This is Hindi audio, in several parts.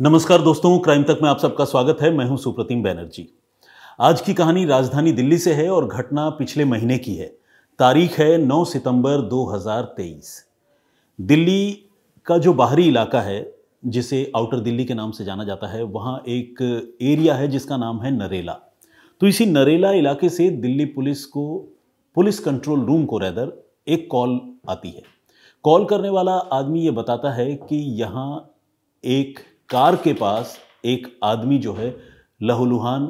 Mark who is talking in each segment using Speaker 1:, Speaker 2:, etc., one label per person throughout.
Speaker 1: नमस्कार दोस्तों क्राइम तक में आप सबका स्वागत है मैं हूं सुप्रतिम बैनर्जी आज की कहानी राजधानी दिल्ली से है और घटना पिछले महीने की है तारीख है 9 सितंबर 2023 दिल्ली का जो बाहरी इलाका है जिसे आउटर दिल्ली के नाम से जाना जाता है वहाँ एक एरिया है जिसका नाम है नरेला तो इसी नरेला इलाके से दिल्ली पुलिस को पुलिस कंट्रोल रूम को रैदर एक कॉल आती है कॉल करने वाला आदमी ये बताता है कि यहाँ एक कार के पास एक आदमी जो है लहूलुहान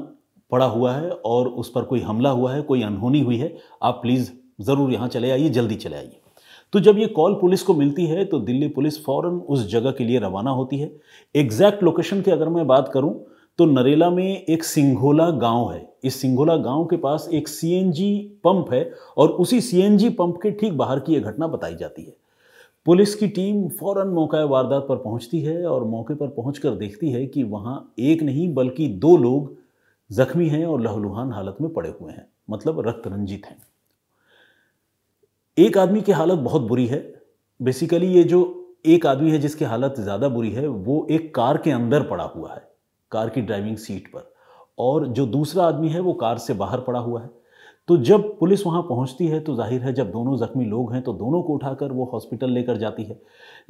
Speaker 1: पड़ा हुआ है और उस पर कोई हमला हुआ है कोई अनहोनी हुई है आप प्लीज़ ज़रूर यहाँ चले आइए जल्दी चले आइए तो जब ये कॉल पुलिस को मिलती है तो दिल्ली पुलिस फ़ौरन उस जगह के लिए रवाना होती है एग्जैक्ट लोकेशन की अगर मैं बात करूँ तो नरेला में एक सिंघोला गांव है इस सिंघोला गांव के पास एक सीएनजी पंप है और उसी सीएनजी पंप के ठीक बाहर की यह घटना बताई जाती है पुलिस की टीम फौरन मौका वारदात पर पहुंचती है और मौके पर पहुंचकर देखती है कि वहां एक नहीं बल्कि दो लोग जख्मी हैं और लहूलुहान हालत में पड़े हुए हैं मतलब रक्त रंजित हैं एक आदमी की हालत बहुत बुरी है बेसिकली ये जो एक आदमी है जिसकी हालत ज़्यादा बुरी है वो एक कार के अंदर पड़ा हुआ है कार की ड्राइविंग सीट पर और जो दूसरा आदमी है वो कार से बाहर पड़ा हुआ है तो जब पुलिस वहाँ पहुँचती है तो जाहिर है जब दोनों ज़ख्मी लोग हैं तो दोनों को उठाकर वो हॉस्पिटल लेकर जाती है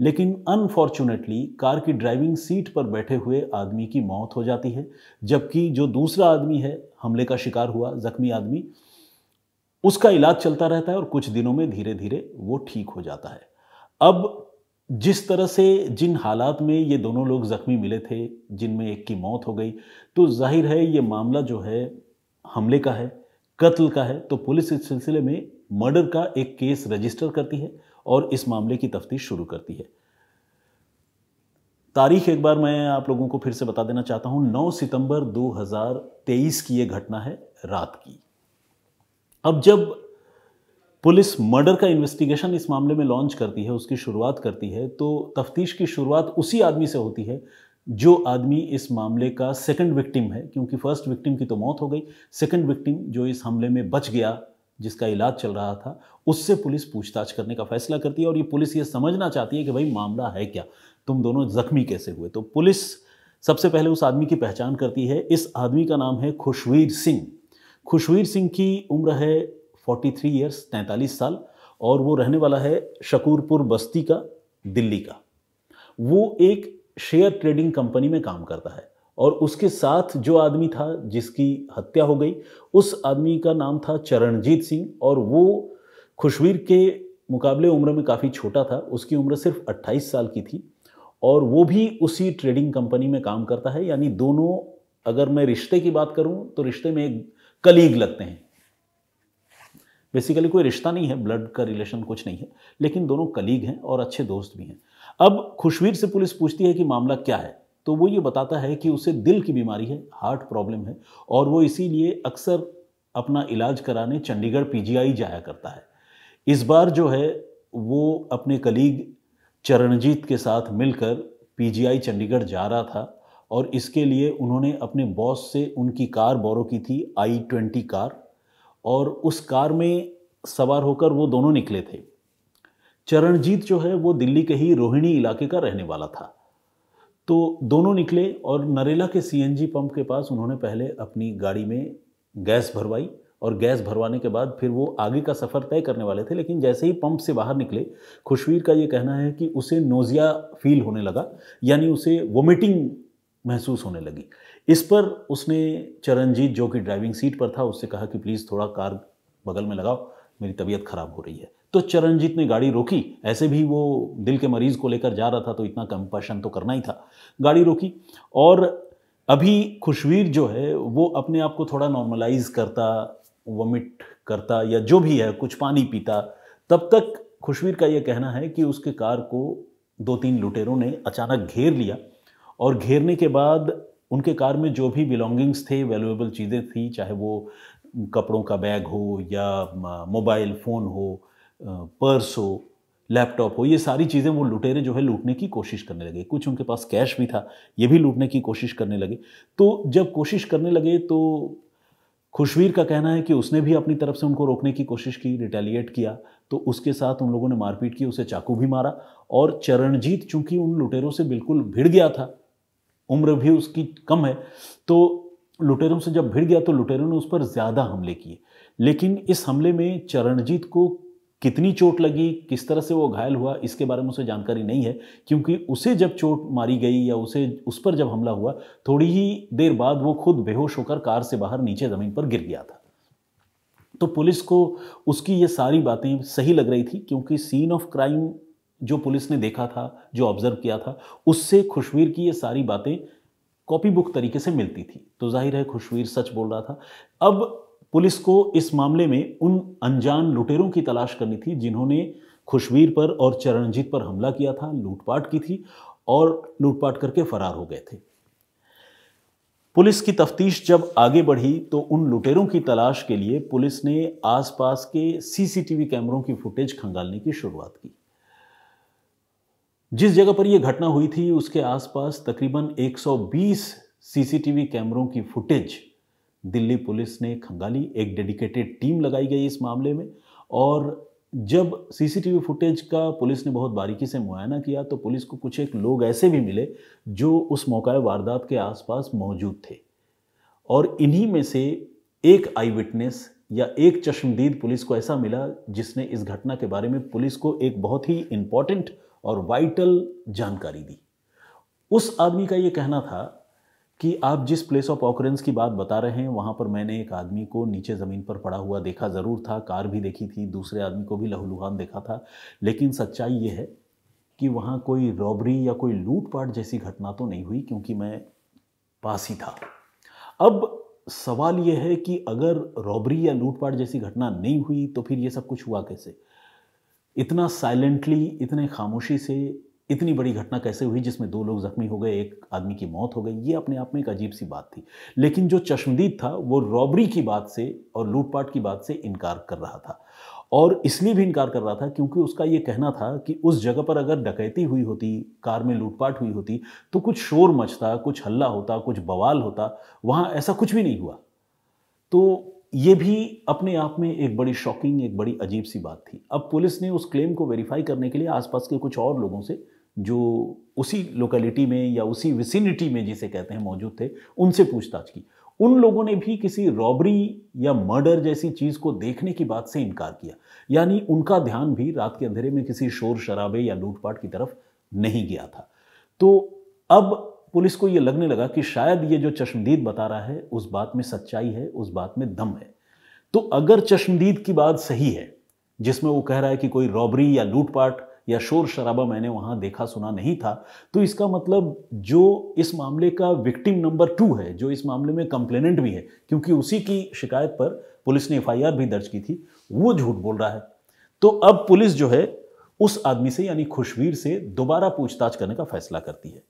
Speaker 1: लेकिन अनफॉर्चुनेटली कार की ड्राइविंग सीट पर बैठे हुए आदमी की मौत हो जाती है जबकि जो दूसरा आदमी है हमले का शिकार हुआ ज़ख्मी आदमी उसका इलाज चलता रहता है और कुछ दिनों में धीरे धीरे वो ठीक हो जाता है अब जिस तरह से जिन हालात में ये दोनों लोग ज़ख्मी मिले थे जिनमें एक की मौत हो गई तो जाहिर है ये मामला जो है हमले का है कत्ल का है तो पुलिस इस सिलसिले में मर्डर का एक केस रजिस्टर करती है और इस मामले की तफ्तीश शुरू करती है तारीख एक बार मैं आप लोगों को फिर से बता देना चाहता हूं 9 सितंबर 2023 की यह घटना है रात की अब जब पुलिस मर्डर का इन्वेस्टिगेशन इस मामले में लॉन्च करती है उसकी शुरुआत करती है तो तफ्तीश की शुरुआत उसी आदमी से होती है जो आदमी इस मामले का सेकंड विक्टिम है क्योंकि फर्स्ट विक्टिम की तो मौत हो गई सेकंड विक्टिम जो इस हमले में बच गया जिसका इलाज चल रहा था उससे पुलिस पूछताछ करने का फैसला करती है और ये पुलिस ये समझना चाहती है कि भाई मामला है क्या तुम दोनों जख्मी कैसे हुए तो पुलिस सबसे पहले उस आदमी की पहचान करती है इस आदमी का नाम है खुशवीर सिंह खुशवीर सिंह की उम्र है 43 थ्री ईयर्स तैंतालीस साल और वो रहने वाला है शकूरपुर बस्ती का दिल्ली का वो एक शेयर ट्रेडिंग कंपनी में काम करता है और उसके साथ जो आदमी था जिसकी हत्या हो गई उस आदमी का नाम था चरणजीत सिंह और वो खुशवीर के मुकाबले उम्र में काफ़ी छोटा था उसकी उम्र सिर्फ 28 साल की थी और वो भी उसी ट्रेडिंग कंपनी में काम करता है यानी दोनों अगर मैं रिश्ते की बात करूं तो रिश्ते में एक कलीग लगते हैं बेसिकली कोई रिश्ता नहीं है ब्लड का रिलेशन कुछ नहीं है लेकिन दोनों कलीग हैं और अच्छे दोस्त भी हैं अब खुशवीर से पुलिस पूछती है कि मामला क्या है तो वो ये बताता है कि उसे दिल की बीमारी है हार्ट प्रॉब्लम है और वो इसीलिए अक्सर अपना इलाज कराने चंडीगढ़ पीजीआई जाया करता है इस बार जो है वो अपने कलीग चरणजीत के साथ मिलकर पीजीआई चंडीगढ़ जा रहा था और इसके लिए उन्होंने अपने बॉस से उनकी कार बोरो की थी आई ट्वेंटी कार और उस कार में सवार होकर वो दोनों निकले थे चरणजीत जो है वो दिल्ली के ही रोहिणी इलाके का रहने वाला था तो दोनों निकले और नरेला के सीएनजी पंप के पास उन्होंने पहले अपनी गाड़ी में गैस भरवाई और गैस भरवाने के बाद फिर वो आगे का सफ़र तय करने वाले थे लेकिन जैसे ही पंप से बाहर निकले खुशवीर का ये कहना है कि उसे नोज़िया फील होने लगा यानी उसे वोमिटिंग महसूस होने लगी इस पर उसने चरणजीत जो कि ड्राइविंग सीट पर था उससे कहा कि प्लीज़ थोड़ा कार बगल में लगाओ मेरी तबीयत ख़राब हो रही है तो चरणजीत ने गाड़ी रोकी ऐसे भी वो दिल के मरीज को लेकर जा रहा था तो इतना कंपशन तो करना ही था गाड़ी रोकी और अभी खुशवीर जो है वो अपने आप को थोड़ा नॉर्मलाइज करता वमिट करता या जो भी है कुछ पानी पीता तब तक खुशवीर का ये कहना है कि उसके कार को दो तीन लुटेरों ने अचानक घेर लिया और घेरने के बाद उनके कार में जो भी बिलोंगिंग्स थे वैल्यूएबल चीज़ें थी चाहे वो कपड़ों का बैग हो या मोबाइल फ़ोन हो पर्स हो लैपटॉप हो ये सारी चीज़ें वो लुटेरे जो है लूटने की कोशिश करने लगे कुछ उनके पास कैश भी था ये भी लूटने की कोशिश करने लगे तो जब कोशिश करने लगे तो खुशवीर का कहना है कि उसने भी अपनी तरफ से उनको रोकने की कोशिश की रिटेलिएट किया तो उसके साथ उन लोगों ने मारपीट की उसे चाकू भी मारा और चरणजीत चूंकि उन लुटेरों से बिल्कुल भिड़ गया था उम्र भी उसकी कम है तो लुटेरों से जब भिड़ गया तो लुटेरों ने उस पर ज़्यादा हमले किए लेकिन इस हमले में चरणजीत को कितनी चोट लगी किस तरह से वो घायल हुआ इसके बारे में उसे जानकारी नहीं है क्योंकि उसे जब चोट मारी गई या उसे उस पर जब हमला हुआ थोड़ी ही देर बाद वो खुद बेहोश होकर कार से बाहर नीचे ज़मीन पर गिर गया था तो पुलिस को उसकी ये सारी बातें सही लग रही थी क्योंकि सीन ऑफ क्राइम जो पुलिस ने देखा था जो ऑब्जर्व किया था उससे खुशवीर की ये सारी बातें कॉपी बुक तरीके से मिलती थी तो जाहिर है खुशवीर सच बोल रहा था अब पुलिस को इस मामले में उन अनजान लुटेरों की तलाश करनी थी जिन्होंने खुशवीर पर और चरणजीत पर हमला किया था लूटपाट की थी और लूटपाट करके फरार हो गए थे पुलिस की तफ्तीश जब आगे बढ़ी तो उन लुटेरों की तलाश के लिए पुलिस ने आसपास के सीसीटीवी कैमरों की फुटेज खंगालने की शुरुआत की जिस जगह पर यह घटना हुई थी उसके आसपास तकरीबन 120 सीसीटीवी कैमरों की फुटेज दिल्ली पुलिस ने खंगाली एक डेडिकेटेड टीम लगाई गई इस मामले में और जब सीसीटीवी फुटेज का पुलिस ने बहुत बारीकी से मुआयना किया तो पुलिस को कुछ एक लोग ऐसे भी मिले जो उस मौका वारदात के आसपास मौजूद थे और इन्हीं में से एक आई विटनेस या एक चश्मदीद पुलिस को ऐसा मिला जिसने इस घटना के बारे में पुलिस को एक बहुत ही इम्पॉर्टेंट और वाइटल जानकारी दी उस आदमी का ये कहना था कि आप जिस प्लेस ऑफ ऑकरेंस की बात बता रहे हैं वहाँ पर मैंने एक आदमी को नीचे ज़मीन पर पड़ा हुआ देखा ज़रूर था कार भी देखी थी दूसरे आदमी को भी लहूलुहान देखा था लेकिन सच्चाई ये है कि वहाँ कोई रॉबरी या कोई लूटपाट जैसी घटना तो नहीं हुई क्योंकि मैं पास ही था अब सवाल यह है कि अगर रॉबरी या लूटपाट जैसी घटना नहीं हुई तो फिर ये सब कुछ हुआ कैसे इतना साइलेंटली इतने खामोशी से इतनी बड़ी घटना कैसे हुई जिसमें दो लोग जख्मी हो गए एक आदमी की मौत हो गई ये अपने आप में एक अजीब सी बात थी लेकिन जो चश्मदीद था वो रॉबरी की बात से और लूटपाट की बात से इनकार कर रहा था और इसलिए भी इनकार कर रहा था क्योंकि उसका ये कहना था कि उस जगह पर अगर डकैती हुई होती कार में लूटपाट हुई होती तो कुछ शोर मचता कुछ हल्ला होता कुछ बवाल होता वहाँ ऐसा कुछ भी नहीं हुआ तो ये भी अपने आप में एक बड़ी शॉकिंग एक बड़ी अजीब सी बात थी अब पुलिस ने उस क्लेम को वेरीफाई करने के लिए आसपास के कुछ और लोगों से जो उसी लोकेलिटी में या उसी विसिनिटी में जिसे कहते हैं मौजूद थे उनसे पूछताछ की उन लोगों ने भी किसी रॉबरी या मर्डर जैसी चीज़ को देखने की बात से इनकार किया यानी उनका ध्यान भी रात के अंधेरे में किसी शोर शराबे या लूटपाट की तरफ नहीं गया था तो अब पुलिस को ये लगने लगा कि शायद ये जो चश्मदीद बता रहा है उस बात में सच्चाई है उस बात में दम है तो अगर चश्मदीद की बात सही है जिसमें वो कह रहा है कि कोई रॉबरी या लूटपाट या शोर शराबा मैंने वहां देखा सुना नहीं था तो इसका मतलब जो इस मामले का विक्टिम नंबर टू है जो इस मामले में कंप्लेनेंट भी है क्योंकि उसी की शिकायत पर पुलिस ने एफ भी दर्ज की थी वो झूठ बोल रहा है तो अब पुलिस जो है उस आदमी से यानी खुशवीर से दोबारा पूछताछ करने का फैसला करती है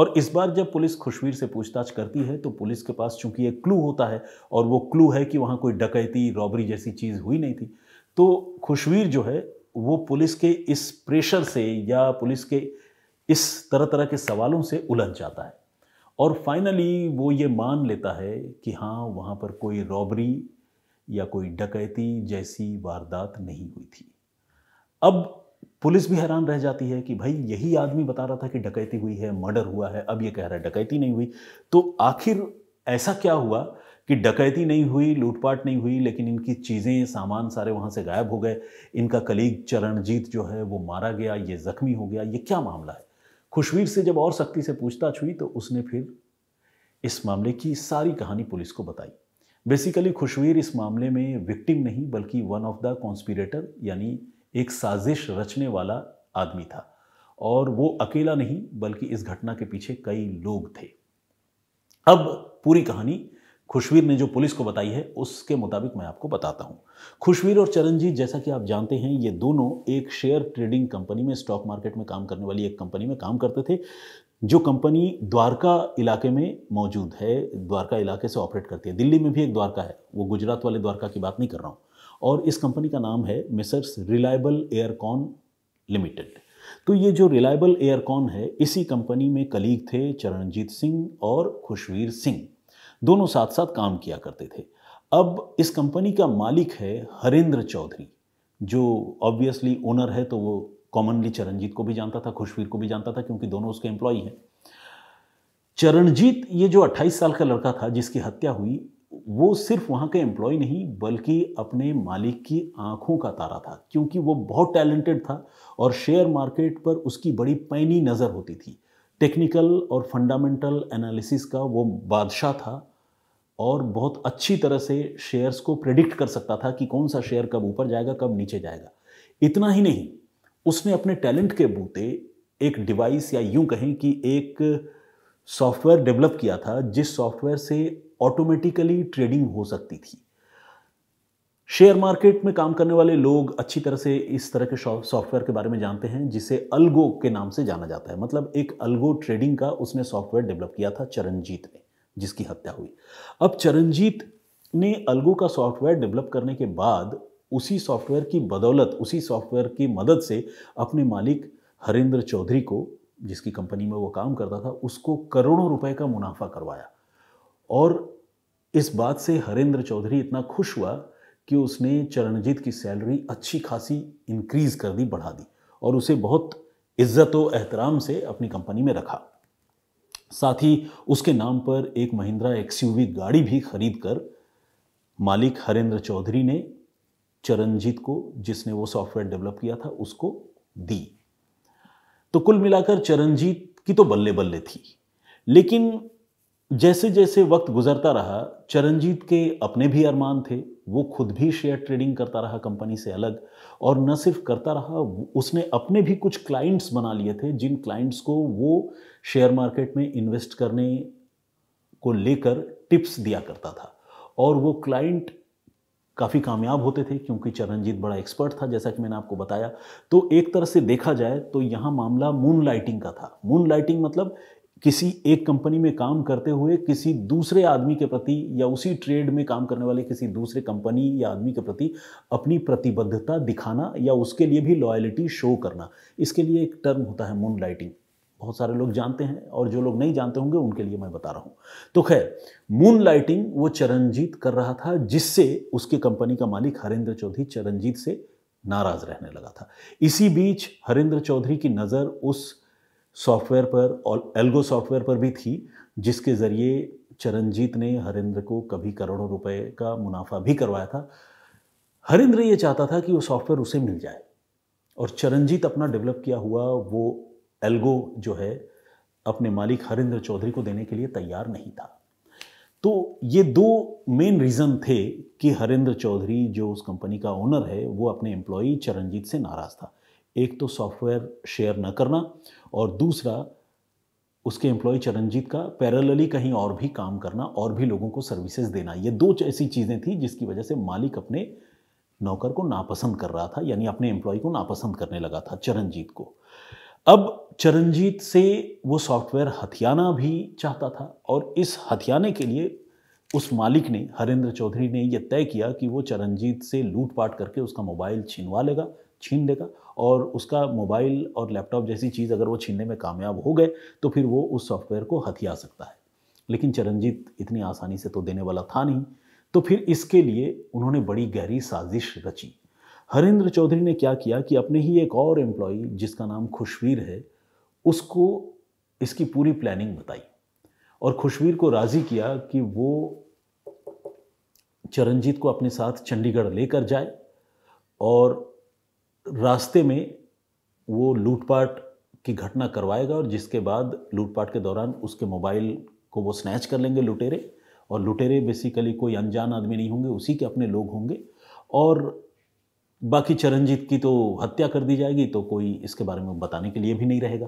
Speaker 1: और इस बार जब पुलिस खुशवीर से पूछताछ करती है तो पुलिस के पास चूंकि एक क्लू होता है और वो क्लू है कि वहां कोई डकैती रॉबरी जैसी चीज़ हुई नहीं थी तो खुशवीर जो है वो पुलिस के इस प्रेशर से या पुलिस के इस तरह तरह के सवालों से उलझ जाता है और फाइनली वो ये मान लेता है कि हाँ वहाँ पर कोई रॉबरी या कोई डकैती जैसी वारदात नहीं हुई थी अब पुलिस भी हैरान रह जाती है कि भाई यही आदमी बता रहा था कि डकैती हुई है मर्डर हुआ है अब ये कह रहा है डकैती नहीं हुई तो आखिर ऐसा क्या हुआ कि डकैती नहीं हुई लूटपाट नहीं हुई लेकिन इनकी चीज़ें सामान सारे वहाँ से गायब हो गए इनका कलीग चरणजीत जो है वो मारा गया ये ज़ख्मी हो गया ये क्या मामला है खुशवीर से जब और सख्ती से पूछताछ हुई तो उसने फिर इस मामले की सारी कहानी पुलिस को बताई बेसिकली खुशवीर इस मामले में विक्टिम नहीं बल्कि वन ऑफ द कॉन्स्पिरेटर यानी एक साजिश रचने वाला आदमी था और वो अकेला नहीं बल्कि इस घटना के पीछे कई लोग थे अब पूरी कहानी खुशवीर ने जो पुलिस को बताई है उसके मुताबिक मैं आपको बताता हूँ खुशवीर और चरणजीत जैसा कि आप जानते हैं ये दोनों एक शेयर ट्रेडिंग कंपनी में स्टॉक मार्केट में काम करने वाली एक कंपनी में काम करते थे जो कंपनी द्वारका इलाके में मौजूद है द्वारका इलाके से ऑपरेट करती है दिल्ली में भी एक द्वारका है वो गुजरात वाले द्वारका की बात नहीं कर रहा हूँ और इस कंपनी का नाम है मिसर्स रिलायबल एयरकॉन लिमिटेड तो ये जो रिलायबल एयरकॉन है इसी कंपनी में कलीग थे चरणजीत सिंह और खुशवीर सिंह दोनों साथ साथ काम किया करते थे अब इस कंपनी का मालिक है हरेंद्र चौधरी जो ऑब्वियसली ओनर है तो वो कॉमनली चरणजीत को भी जानता था खुशवीर को भी जानता था क्योंकि दोनों उसके एम्प्लॉय हैं चरणजीत ये जो 28 साल का लड़का था जिसकी हत्या हुई वो सिर्फ वहाँ के एम्प्लॉय नहीं बल्कि अपने मालिक की आंखों का तारा था क्योंकि वो बहुत टैलेंटेड था और शेयर मार्केट पर उसकी बड़ी पैनी नज़र होती थी टेक्निकल और फंडामेंटल एनालिसिस का वो बादशाह था और बहुत अच्छी तरह से शेयर्स को प्रेडिक्ट कर सकता था कि कौन सा शेयर कब ऊपर जाएगा कब नीचे जाएगा इतना ही नहीं उसने अपने टैलेंट के बूते एक डिवाइस या यूं कहें कि एक सॉफ्टवेयर डेवलप किया था जिस सॉफ्टवेयर से ऑटोमेटिकली ट्रेडिंग हो सकती थी शेयर मार्केट में काम करने वाले लोग अच्छी तरह से इस तरह के सॉफ्टवेयर के बारे में जानते हैं जिसे अल्गो के नाम से जाना जाता है मतलब एक अल्गो ट्रेडिंग का उसने सॉफ्टवेयर डेवलप किया था चरणजीत ने जिसकी हत्या हुई अब चरणजीत ने अलगू का सॉफ्टवेयर डेवलप करने के बाद उसी सॉफ्टवेयर की बदौलत उसी सॉफ्टवेयर की मदद से अपने मालिक हरेंद्र चौधरी को जिसकी कंपनी में वो काम करता था उसको करोड़ों रुपए का मुनाफा करवाया और इस बात से हरेंद्र चौधरी इतना खुश हुआ कि उसने चरणजीत की सैलरी अच्छी खासी इंक्रीज कर दी बढ़ा दी और उसे बहुत इज्जत व एहतराम से अपनी कंपनी में रखा साथ ही उसके नाम पर एक महिंद्रा एक्सयूवी गाड़ी भी खरीद कर मालिक हरेंद्र चौधरी ने चरणजीत को जिसने वो सॉफ्टवेयर डेवलप किया था उसको दी तो कुल मिलाकर चरणजीत की तो बल्ले बल्ले थी लेकिन जैसे जैसे वक्त गुजरता रहा चरणजीत के अपने भी अरमान थे वो खुद भी शेयर ट्रेडिंग करता रहा कंपनी से अलग और न सिर्फ करता रहा उसने अपने भी कुछ क्लाइंट्स बना लिए थे जिन क्लाइंट्स को वो शेयर मार्केट में इन्वेस्ट करने को लेकर टिप्स दिया करता था और वो क्लाइंट काफ़ी कामयाब होते थे क्योंकि चरणजीत बड़ा एक्सपर्ट था जैसा कि मैंने आपको बताया तो एक तरह से देखा जाए तो यहाँ मामला मून लाइटिंग का था मून लाइटिंग मतलब किसी एक कंपनी में काम करते हुए किसी दूसरे आदमी के प्रति या उसी ट्रेड में काम करने वाले किसी दूसरे कंपनी या आदमी के प्रति अपनी प्रतिबद्धता दिखाना या उसके लिए भी लॉयलिटी शो करना इसके लिए एक टर्म होता है मून लाइटिंग बहुत सारे लोग जानते हैं और जो लोग नहीं जानते होंगे उनके लिए मैं बता रहा हूँ तो खैर मून लाइटिंग वो चरणजीत कर रहा था जिससे उसके कंपनी का मालिक हरेंद्र चौधरी चरणजीत से नाराज रहने लगा था इसी बीच हरेंद्र चौधरी की नज़र उस सॉफ्टवेयर पर और एल्गो सॉफ्टवेयर पर भी थी जिसके ज़रिए चरणजीत ने हरिंद्र को कभी करोड़ों रुपए का मुनाफा भी करवाया था हरिंद्र ये चाहता था कि वो सॉफ्टवेयर उसे मिल जाए और चरणजीत अपना डेवलप किया हुआ वो एल्गो जो है अपने मालिक हरिंद्र चौधरी को देने के लिए तैयार नहीं था तो ये दो मेन रीज़न थे कि हरिंद्र चौधरी जो उस कंपनी का ओनर है वो अपने एम्प्लॉई चरणजीत से नाराज़ था एक तो सॉफ्टवेयर शेयर न करना और दूसरा उसके एम्प्लॉय चरणजीत का पैरेलली कहीं और भी काम करना और भी लोगों को सर्विसेज देना ये दो ऐसी चीज़ें थी जिसकी वजह से मालिक अपने नौकर को नापसंद कर रहा था यानी अपने एम्प्लॉय को नापसंद करने लगा था चरणजीत को अब चरणजीत से वो सॉफ्टवेयर हथियाना भी चाहता था और इस हथियाने के लिए उस मालिक ने हरेंद्र चौधरी ने यह तय किया कि वो चरणजीत से लूटपाट करके उसका मोबाइल छीनवा लेगा छीन लेगा और उसका मोबाइल और लैपटॉप जैसी चीज़ अगर वो छीनने में कामयाब हो गए तो फिर वो उस सॉफ्टवेयर को हथिया सकता है लेकिन चरणजीत इतनी आसानी से तो देने वाला था नहीं तो फिर इसके लिए उन्होंने बड़ी गहरी साजिश रची हरेंद्र चौधरी ने क्या किया कि अपने ही एक और एम्प्लॉई जिसका नाम खुशवीर है उसको इसकी पूरी प्लानिंग बताई और खुशवीर को राज़ी किया कि वो चरणजीत को अपने साथ चंडीगढ़ लेकर जाए और रास्ते में वो लूटपाट की घटना करवाएगा और जिसके बाद लूटपाट के दौरान उसके मोबाइल को वो स्नैच कर लेंगे लुटेरे और लुटेरे बेसिकली कोई अनजान आदमी नहीं होंगे उसी के अपने लोग होंगे और बाकी चरणजीत की तो हत्या कर दी जाएगी तो कोई इसके बारे में बताने के लिए भी नहीं रहेगा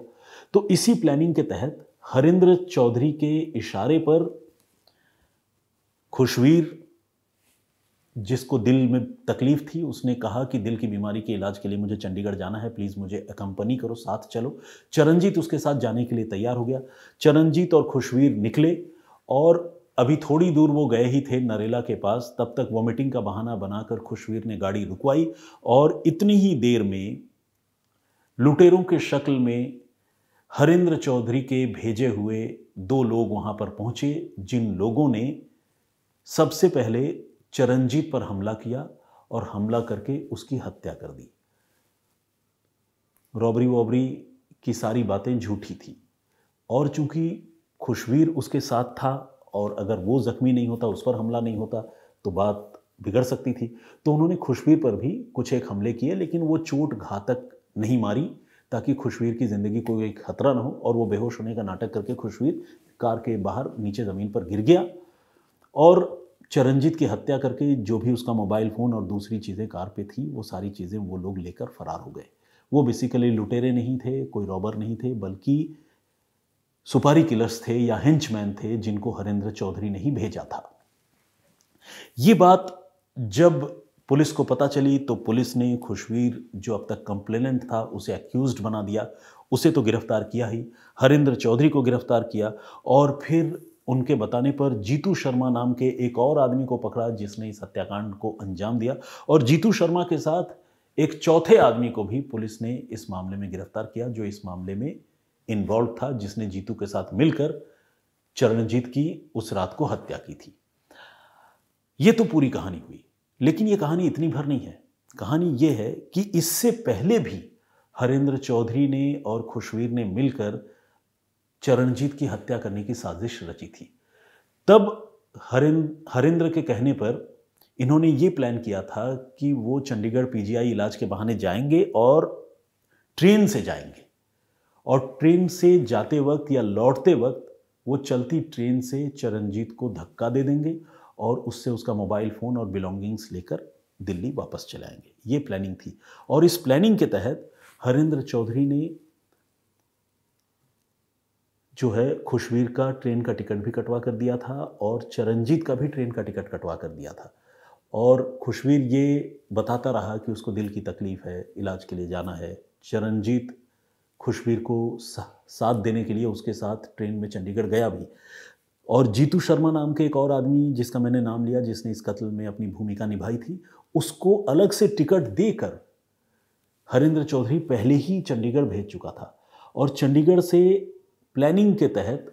Speaker 1: तो इसी प्लानिंग के तहत हरिंद्र चौधरी के इशारे पर खुशवीर जिसको दिल में तकलीफ़ थी उसने कहा कि दिल की बीमारी के इलाज के लिए मुझे चंडीगढ़ जाना है प्लीज़ मुझे अकम्पनी करो साथ चलो चरणजीत उसके साथ जाने के लिए तैयार हो गया चरणजीत और खुशवीर निकले और अभी थोड़ी दूर वो गए ही थे नरेला के पास तब तक वॉमिटिंग का बहाना बनाकर खुशवीर ने गाड़ी रुकवाई और इतनी ही देर में लुटेरों के शक्ल में हरेंद्र चौधरी के भेजे हुए दो लोग वहाँ पर पहुंचे जिन लोगों ने सबसे पहले चरणजीत पर हमला किया और हमला करके उसकी हत्या कर दी रॉबरी वॉबरी की सारी बातें झूठी थी और चूंकि खुशवीर उसके साथ था और अगर वो ज़ख्मी नहीं होता उस पर हमला नहीं होता तो बात बिगड़ सकती थी तो उन्होंने खुशवीर पर भी कुछ एक हमले किए लेकिन वो चोट घातक नहीं मारी ताकि खुशवीर की ज़िंदगी को एक खतरा ना हो और वो बेहोश होने का नाटक करके खुशवीर कार के बाहर नीचे ज़मीन पर गिर गया और चरणजीत की हत्या करके जो भी उसका मोबाइल फ़ोन और दूसरी चीज़ें कार पे थी वो सारी चीज़ें वो लोग लेकर फरार हो गए वो बेसिकली लुटेरे नहीं थे कोई रॉबर नहीं थे बल्कि सुपारी किलर्स थे या हिंचमैन थे जिनको हरेंद्र चौधरी ने ही भेजा था ये बात जब पुलिस को पता चली तो पुलिस ने खुशवीर जो अब तक कंप्लेनेंट था उसे एक्यूज बना दिया उसे तो गिरफ्तार किया ही हरेंद्र चौधरी को गिरफ्तार किया और फिर उनके बताने पर जीतू शर्मा नाम के एक और आदमी को पकड़ा जिसने इस हत्याकांड को अंजाम दिया और जीतू शर्मा के साथ एक चौथे आदमी को भी पुलिस ने इस मामले में गिरफ्तार किया जो इस मामले में इन्वॉल्व था जिसने जीतू के साथ मिलकर चरणजीत की उस रात को हत्या की थी ये तो पूरी कहानी हुई लेकिन यह कहानी इतनी भर नहीं है कहानी यह है कि इससे पहले भी हरेंद्र चौधरी ने और खुशवीर ने मिलकर चरणजीत की हत्या करने की साजिश रची थी तब हरिं हरिंद्र के कहने पर इन्होंने ये प्लान किया था कि वो चंडीगढ़ पीजीआई इलाज के बहाने जाएंगे और ट्रेन से जाएंगे और ट्रेन से जाते वक्त या लौटते वक्त वो चलती ट्रेन से चरणजीत को धक्का दे देंगे और उससे उसका मोबाइल फ़ोन और बिलोंगिंग्स लेकर दिल्ली वापस चलाएंगे ये प्लानिंग थी और इस प्लानिंग के तहत हरिंद्र चौधरी ने जो है खुशवीर का ट्रेन का टिकट भी कटवा कर दिया था और चरणजीत का भी ट्रेन का टिकट कटवा कर दिया था और खुशवीर ये बताता रहा कि उसको दिल की तकलीफ़ है इलाज के लिए जाना है चरणजीत खुशवीर को साथ देने के लिए उसके साथ ट्रेन में चंडीगढ़ गया भी और जीतू शर्मा नाम के एक और आदमी जिसका मैंने नाम लिया जिसने इस कत्ल में अपनी भूमिका निभाई थी उसको अलग से टिकट देकर हरिंद्र चौधरी पहले ही चंडीगढ़ भेज चुका था और चंडीगढ़ से प्लानिंग के तहत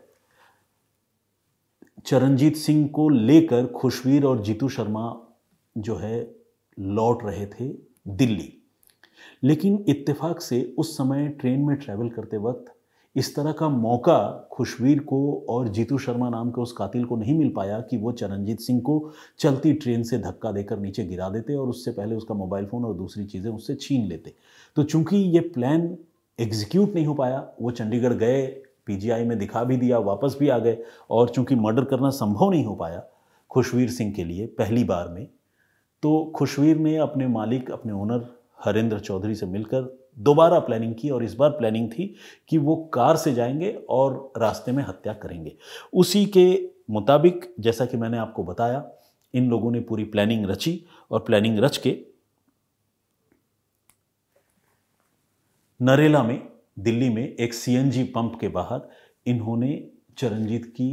Speaker 1: चरणजीत सिंह को लेकर खुशवीर और जीतू शर्मा जो है लौट रहे थे दिल्ली लेकिन इत्तेफाक से उस समय ट्रेन में ट्रैवल करते वक्त इस तरह का मौका खुशवीर को और जीतू शर्मा नाम के उस कातिल को नहीं मिल पाया कि वो चरणजीत सिंह को चलती ट्रेन से धक्का देकर नीचे गिरा देते और उससे पहले उसका मोबाइल फ़ोन और दूसरी चीज़ें उससे छीन लेते तो चूंकि ये प्लान एग्जीक्यूट नहीं हो पाया वो चंडीगढ़ गए पीजीआई में दिखा भी दिया वापस भी आ गए और चूंकि मर्डर करना संभव नहीं हो पाया खुशवीर सिंह के लिए पहली बार में तो खुशवीर ने अपने मालिक अपने ओनर हरेंद्र चौधरी से मिलकर दोबारा प्लानिंग की और इस बार प्लानिंग थी कि वो कार से जाएंगे और रास्ते में हत्या करेंगे उसी के मुताबिक जैसा कि मैंने आपको बताया इन लोगों ने पूरी प्लानिंग रची और प्लानिंग रच के नरेला में दिल्ली में एक सीएनजी पंप के बाहर इन्होंने चरणजीत की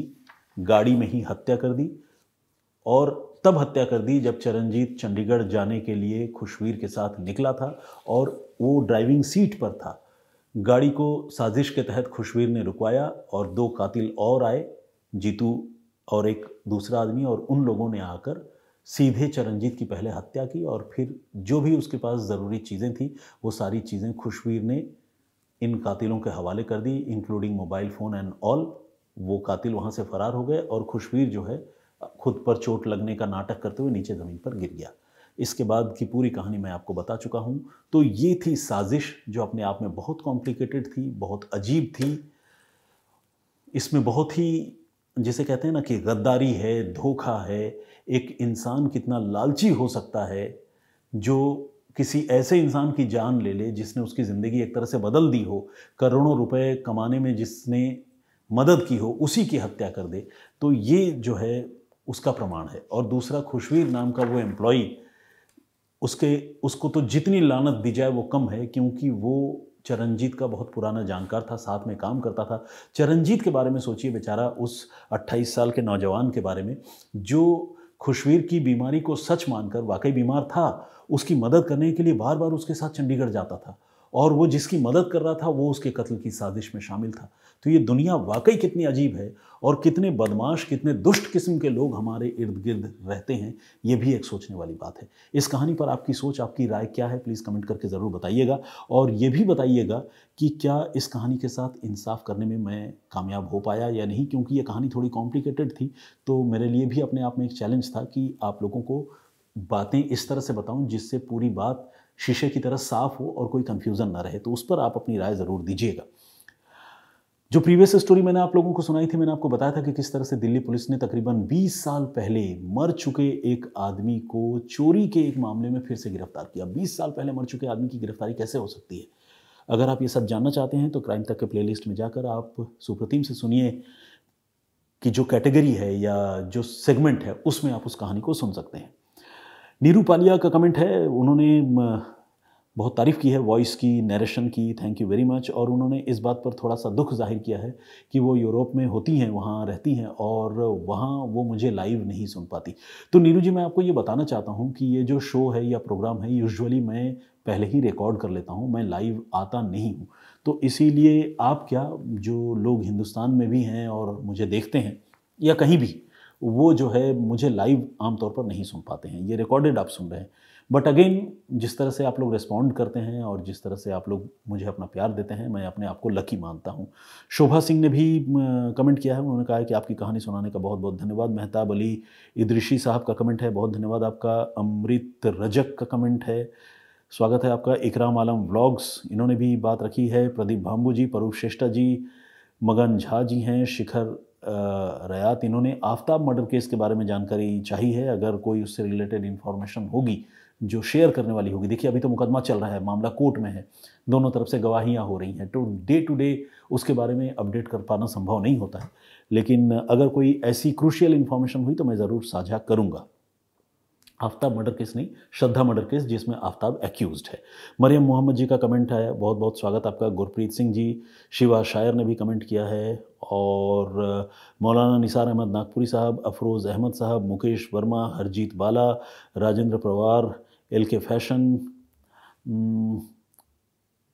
Speaker 1: गाड़ी में ही हत्या कर दी और तब हत्या कर दी जब चरणजीत चंडीगढ़ जाने के लिए खुशवीर के साथ निकला था और वो ड्राइविंग सीट पर था गाड़ी को साजिश के तहत खुशवीर ने रुकवाया और दो कातिल और आए जीतू और एक दूसरा आदमी और उन लोगों ने आकर सीधे चरणजीत की पहले हत्या की और फिर जो भी उसके पास ज़रूरी चीज़ें थी वो सारी चीज़ें खुशवीर ने इन कातिलों के हवाले कर दी including mobile phone and all वो कातिल वहाँ से फ़रार हो गए और खुशवीर जो है खुद पर चोट लगने का नाटक करते हुए नीचे ज़मीन पर गिर गया इसके बाद की पूरी कहानी मैं आपको बता चुका हूँ तो ये थी साजिश जो अपने आप में बहुत कॉम्प्लिकेटेड थी बहुत अजीब थी इसमें बहुत ही जिसे कहते हैं ना कि गद्दारी है धोखा है एक इंसान कितना लालची हो सकता है जो किसी ऐसे इंसान की जान ले ले जिसने उसकी ज़िंदगी एक तरह से बदल दी हो करोड़ों रुपए कमाने में जिसने मदद की हो उसी की हत्या कर दे तो ये जो है उसका प्रमाण है और दूसरा खुशवीर नाम का वो एम्प्लॉई उसके उसको तो जितनी लानत दी जाए वो कम है क्योंकि वो चरणजीत का बहुत पुराना जानकार था साथ में काम करता था चरणजीत के बारे में सोचिए बेचारा उस 28 साल के नौजवान के बारे में जो खुशवीर की बीमारी को सच मानकर वाकई बीमार था उसकी मदद करने के लिए बार बार उसके साथ चंडीगढ़ जाता था और वो जिसकी मदद कर रहा था वो उसके कत्ल की साजिश में शामिल था तो ये दुनिया वाकई कितनी अजीब है और कितने बदमाश कितने दुष्ट किस्म के लोग हमारे इर्द गिर्द रहते हैं ये भी एक सोचने वाली बात है इस कहानी पर आपकी सोच आपकी राय क्या है प्लीज़ कमेंट करके ज़रूर बताइएगा और ये भी बताइएगा कि क्या इस कहानी के साथ इंसाफ करने में मैं कामयाब हो पाया या नहीं क्योंकि ये कहानी थोड़ी कॉम्प्लिकेटेड थी तो मेरे लिए भी अपने आप में एक चैलेंज था कि आप लोगों को बातें इस तरह से बताऊँ जिससे पूरी बात शीशे की तरह साफ हो और कोई कंफ्यूजन ना रहे तो उस पर आप अपनी राय ज़रूर दीजिएगा जो प्रीवियस स्टोरी मैंने आप लोगों को सुनाई थी मैंने आपको बताया था कि किस तरह से दिल्ली पुलिस ने तकरीबन 20 साल पहले मर चुके एक आदमी को चोरी के एक मामले में फिर से गिरफ्तार किया 20 साल पहले मर चुके आदमी की गिरफ्तारी कैसे हो सकती है अगर आप ये सब जानना चाहते हैं तो क्राइम तक के प्लेलिस्ट में जाकर आप सुप्रतिम से सुनिए कि जो कैटेगरी है या जो सेगमेंट है उसमें आप उस कहानी को सुन सकते हैं नीरू पालिया का कमेंट है उन्होंने बहुत तारीफ़ की है वॉइस की नरेशन की थैंक यू वेरी मच और उन्होंने इस बात पर थोड़ा सा दुख जाहिर किया है कि वो यूरोप में होती हैं वहाँ रहती हैं और वहाँ वो मुझे लाइव नहीं सुन पाती तो नीरू जी मैं आपको ये बताना चाहता हूँ कि ये जो शो है या प्रोग्राम है यूजुअली मैं पहले ही रिकॉर्ड कर लेता हूँ मैं लाइव आता नहीं हूँ तो इसीलिए आप क्या जो लोग हिंदुस्तान में भी हैं और मुझे देखते हैं या कहीं भी वो जो है मुझे लाइव आमतौर पर नहीं सुन पाते हैं ये रिकॉर्डेड आप सुन रहे हैं बट अगेन जिस तरह से आप लोग रिस्पॉन्ड करते हैं और जिस तरह से आप लोग मुझे अपना प्यार देते हैं मैं अपने आप को लकी मानता हूँ शोभा सिंह ने भी कमेंट किया है उन्होंने कहा है कि आपकी कहानी सुनाने का बहुत बहुत धन्यवाद मेहताब अली इदृशी साहब का कमेंट है बहुत धन्यवाद आपका अमृत रजक का कमेंट है स्वागत है आपका इकराम आलम व्लॉग्स इन्होंने भी बात रखी है प्रदीप भाम्बू जी परूप श्रेष्ठा जी मगन झा जी हैं शिखर रयात इन्होंने आफ्ताब मर्डर केस के बारे में जानकारी चाहिए है अगर कोई उससे रिलेटेड इन्फॉर्मेशन होगी जो शेयर करने वाली होगी देखिए अभी तो मुकदमा चल रहा है मामला कोर्ट में है दोनों तरफ से गवाहियाँ हो रही हैं तो डे टू डे उसके बारे में अपडेट कर पाना संभव नहीं होता है लेकिन अगर कोई ऐसी क्रूशियल इन्फॉर्मेशन हुई तो मैं ज़रूर साझा करूँगा आफ्ताब मर्डर केस नहीं श्रद्धा मर्डर केस जिसमें आफ्ताब एक्यूज है मरियम मोहम्मद जी का कमेंट आया बहुत बहुत स्वागत आपका गुरप्रीत सिंह जी शिवा शायर ने भी कमेंट किया है और मौलाना निसार अहमद नागपुरी साहब अफरोज़ अहमद साहब Mukesh Verma Harjeet Bala Rajendra Pawar L K fashion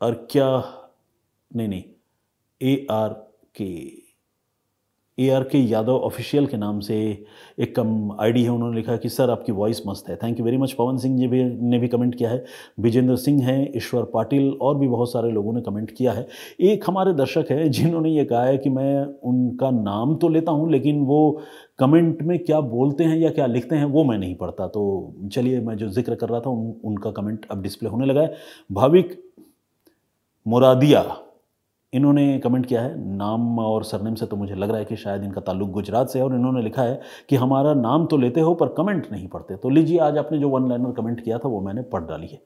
Speaker 1: अर्क्या नहीं नहीं ए आर के ए आर के यादव ऑफिशियल के नाम से एक कम आईडी है उन्होंने लिखा कि सर आपकी वॉइस मस्त है thank you very much Pawan Singh ji भी ने भी कमेंट किया है विजेंद्र सिंह हैं ईश्वर पाटिल और भी बहुत सारे लोगों ने कमेंट किया है एक हमारे दर्शक हैं जिन्होंने ये कहा है कि मैं उनका नाम तो लेता हूँ लेकिन वो कमेंट में क्या बोलते हैं या क्या लिखते हैं वो मैं नहीं पढ़ता तो चलिए मैं जो जिक्र कर रहा था उन, उनका कमेंट अब डिस्प्ले होने लगा है भाविक मुरादिया इन्होंने कमेंट किया है नाम और सरनेम से तो मुझे लग रहा है कि शायद इनका ताल्लुक गुजरात से है और इन्होंने लिखा है कि हमारा नाम तो लेते हो पर कमेंट नहीं पढ़ते तो लीजिए आज आपने जो वन लाइनर कमेंट किया था वो मैंने पढ़ डाली है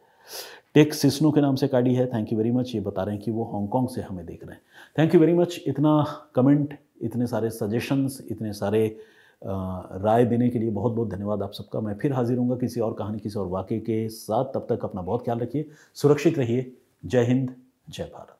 Speaker 1: टेक सिस्नो के नाम से काड़ी है थैंक यू वेरी मच ये बता रहे हैं कि वो हांगकॉन्ग से हमें देख रहे हैं थैंक यू वेरी मच इतना कमेंट इतने सारे सजेशंस इतने सारे राय देने के लिए बहुत बहुत धन्यवाद आप सबका मैं फिर हाजिर हूँगा किसी और कहानी किसी और वाक्य के साथ तब तक अपना बहुत ख्याल रखिए सुरक्षित रहिए जय हिंद जय भारत